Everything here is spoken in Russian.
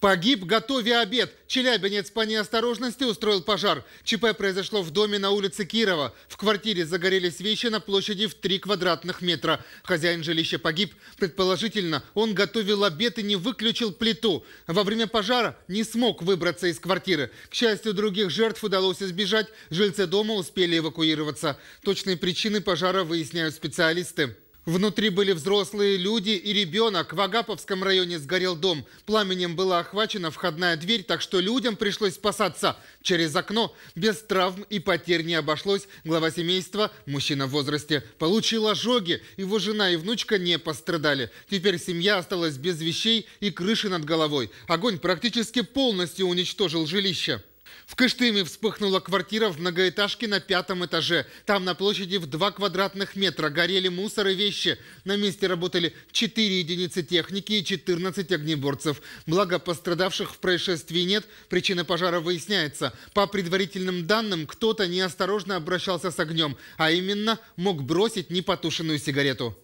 Погиб, готовя обед. Челябинец по неосторожности устроил пожар. ЧП произошло в доме на улице Кирова. В квартире загорелись вещи на площади в 3 квадратных метра. Хозяин жилища погиб. Предположительно, он готовил обед и не выключил плиту. Во время пожара не смог выбраться из квартиры. К счастью, других жертв удалось избежать. Жильцы дома успели эвакуироваться. Точные причины пожара выясняют специалисты. Внутри были взрослые люди и ребенок. В Агаповском районе сгорел дом. Пламенем была охвачена входная дверь, так что людям пришлось спасаться через окно. Без травм и потерь не обошлось. Глава семейства, мужчина в возрасте, получил ожоги. Его жена и внучка не пострадали. Теперь семья осталась без вещей и крыши над головой. Огонь практически полностью уничтожил жилище. В Кыштыме вспыхнула квартира в многоэтажке на пятом этаже. Там на площади в два квадратных метра горели мусор и вещи. На месте работали 4 единицы техники и 14 огнеборцев. Благо пострадавших в происшествии нет, причина пожара выясняется. По предварительным данным, кто-то неосторожно обращался с огнем, а именно мог бросить непотушенную сигарету.